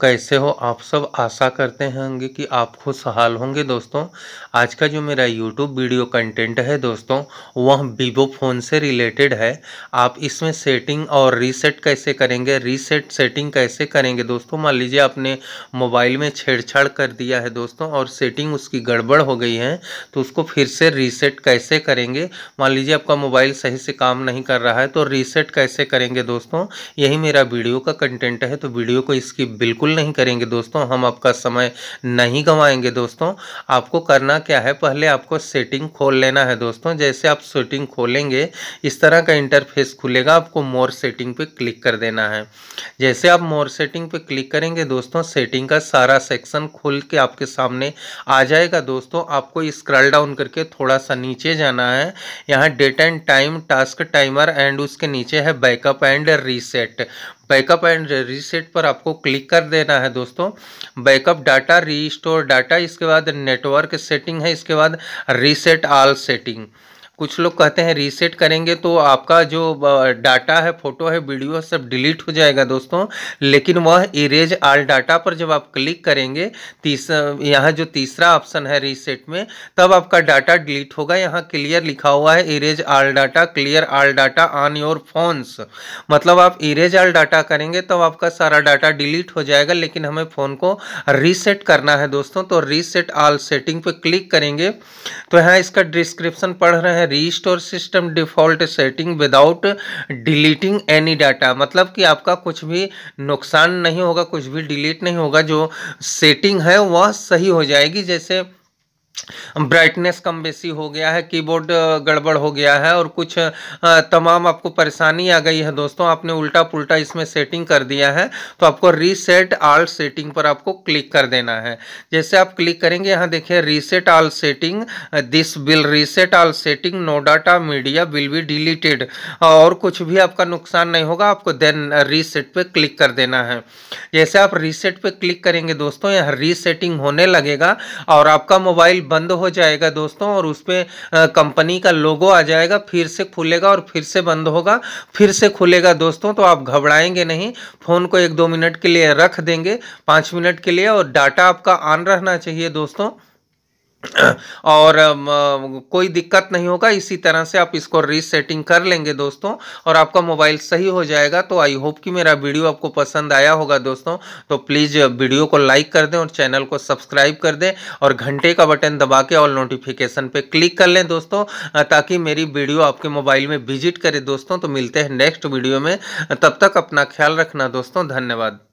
कैसे हो आप सब आशा करते होंगे कि आप खुशहाल होंगे दोस्तों आज का जो मेरा यूट्यूब वीडियो कंटेंट है दोस्तों वह Vivo फ़ोन से रिलेटेड है आप इसमें सेटिंग और रीसेट कैसे करेंगे रीसेट सेटिंग कैसे करेंगे दोस्तों मान लीजिए आपने मोबाइल में छेड़छाड़ कर दिया है दोस्तों और सेटिंग उसकी गड़बड़ हो गई है तो उसको फिर से रीसेट कैसे करेंगे मान लीजिए आपका मोबाइल सही से काम नहीं कर रहा है तो रीसेट कैसे करेंगे दोस्तों यही मेरा वीडियो का कंटेंट है तो वीडियो को इसकी बिल्कुल बिल्कुल नहीं करेंगे दोस्तों हम आपका समय नहीं गंवाएंगे दोस्तों आपको करना क्या है पहले आपको सेटिंग खोल लेना है दोस्तों जैसे आप सेटिंग खोलेंगे इस तरह का इंटरफेस खुलेगा आपको मोर सेटिंग पे क्लिक कर देना है जैसे आप मोर सेटिंग पे क्लिक करेंगे दोस्तों सेटिंग का सारा सेक्शन खुल के आपके सामने आ जाएगा दोस्तों आपको स्क्रल डाउन करके थोड़ा सा नीचे जाना है यहाँ date and time task timer and उसके नीचे है backup and reset backup and reset पर आपको क्लिक कर देना है दोस्तों बैकअप डाटा रीस्टोर डाटा इसके बाद नेटवर्क सेटिंग है इसके बाद रीसेट आल सेटिंग कुछ लोग कहते हैं रीसेट करेंगे तो आपका जो डाटा है फोटो है वीडियो सब डिलीट हो जाएगा दोस्तों लेकिन वह इरेज आल डाटा पर जब आप क्लिक करेंगे तीसरा यहाँ जो तीसरा ऑप्शन है रीसेट में तब आपका डाटा डिलीट होगा यहाँ क्लियर लिखा हुआ है erase all data clear all data on your phones मतलब आप इरेज आल डाटा करेंगे तब तो आपका सारा डाटा डिलीट हो जाएगा लेकिन हमें फ़ोन को रीसेट करना है दोस्तों तो रीसेट आल सेटिंग पर क्लिक करेंगे तो यहाँ इसका डिस्क्रिप्सन पढ़ रहे हैं restore system default setting without deleting any data मतलब कि आपका कुछ भी नुकसान नहीं होगा कुछ भी डिलीट नहीं होगा जो सेटिंग है वह सही हो जाएगी जैसे ब्राइटनेस कम बेसी हो गया है कीबोर्ड गड़बड़ हो गया है और कुछ तमाम आपको परेशानी आ गई है दोस्तों आपने उल्टा पुल्टा इसमें सेटिंग कर दिया है तो आपको रीसेट आल सेटिंग पर आपको क्लिक कर देना है जैसे आप क्लिक करेंगे यहाँ देखिए reset all setting this will reset all setting no data media will be deleted और कुछ भी आपका नुकसान नहीं होगा आपको देन रीसेट पर क्लिक कर देना है जैसे आप रीसेट पर क्लिक करेंगे दोस्तों यहाँ रीसेटिंग होने लगेगा और आपका मोबाइल बंद हो जाएगा दोस्तों और उस पर कंपनी का लोगो आ जाएगा फिर से खुलेगा और फिर से बंद होगा फिर से खुलेगा दोस्तों तो आप घबराएंगे नहीं फ़ोन को एक दो मिनट के लिए रख देंगे पाँच मिनट के लिए और डाटा आपका ऑन रहना चाहिए दोस्तों और कोई दिक्कत नहीं होगा इसी तरह से आप इसको रीसेटिंग कर लेंगे दोस्तों और आपका मोबाइल सही हो जाएगा तो आई होप कि मेरा वीडियो आपको पसंद आया होगा दोस्तों तो प्लीज़ वीडियो को लाइक कर दें और चैनल को सब्सक्राइब कर दें और घंटे का बटन दबा के ऑल नोटिफिकेशन पे क्लिक कर लें दोस्तों ताकि मेरी वीडियो आपके मोबाइल में विजिट करे दोस्तों तो मिलते हैं नेक्स्ट वीडियो में तब तक अपना ख्याल रखना दोस्तों धन्यवाद